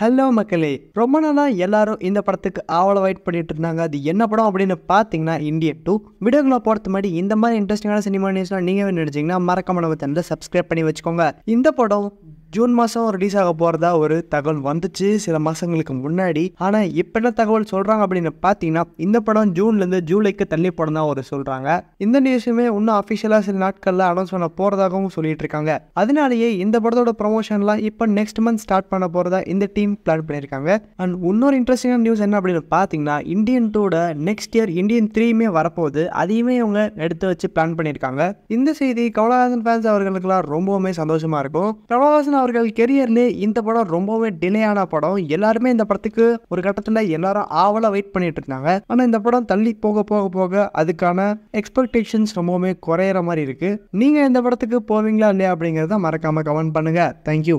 hello மக்களே ரொம்ப நாளாக எல்லாரும் இந்த படத்துக்கு ஆவலை வெயிட் பண்ணிட்டு இருந்தாங்க அது என்ன படம் அப்படின்னு பார்த்தீங்கன்னா இந்தியன் டூ வீடியோக்குள்ள போகிறது மாதிரி இந்த மாதிரி இன்ட்ரெஸ்டிங்கான சினிமா நியூஸ்லாம் நீங்கள் நினைச்சிங்கன்னா மறக்காம நம்ம சேனலில் சப்ஸ்கிரைப் பண்ணி வச்சுக்கோங்க இந்த படம் ஜூன் மாதம் ரிலீஸ் ஆக போகிறதா ஒரு தகவல் வந்துச்சு சில மாதங்களுக்கு முன்னாடி ஆனால் இப்போ என்ன தகவல் சொல்கிறாங்க அப்படின்னு பார்த்தீங்கன்னா இந்த படம் ஜூன்லேருந்து ஜூலைக்கு தள்ளி படம் தான் ஒரு சொல்கிறாங்க இந்த நியூஸுமே இன்னும் அஃபிஷியலாக சில நாட்களில் அனௌன்ஸ் பண்ண போகிறதாகவும் சொல்லிட்டு இருக்காங்க அதனாலேயே இந்த படத்தோட ப்ரொமோஷன்லாம் இப்போ நெக்ஸ்ட் மந்த் ஸ்டார்ட் பண்ண போகிறதா இந்த டீம் பிளான் பண்ணியிருக்காங்க அண்ட் இன்னொரு இன்ட்ரெஸ்டிங்கான நியூஸ் என்ன அப்படின்னு பார்த்தீங்கன்னா இந்தியன் டூட நெக்ஸ்ட் இயர் இந்தியன் த்ரீயுமே வரப்போகுது அதையுமே அவங்க எடுத்து வச்சு பிளான் பண்ணியிருக்காங்க இந்த செய்தி கமலஹாசன் ஃபேன்ஸ் அவர்களுக்கெல்லாம் ரொம்பவுமே சந்தோஷமாக இருக்கும் கமலஹாசன் அர்ஜுன் அவர்கள் கெரியர்னு இந்த படம் ரொம்பவே டிலே ஆன படம் எல்லாருமே இந்த படத்துக்கு ஒரு கட்டத்தில் எல்லாரும் ஆவலாக வெயிட் பண்ணிட்டு இருந்தாங்க ஆனால் இந்த படம் தள்ளி போக போக போக அதுக்கான எக்ஸ்பெக்டேஷன்ஸ் ரொம்பவுமே குறையிற மாதிரி இருக்கு நீங்கள் இந்த படத்துக்கு போவீங்களா இல்லையா அப்படிங்கிறத மறக்காம கமெண்ட் பண்ணுங்க தேங்க்யூ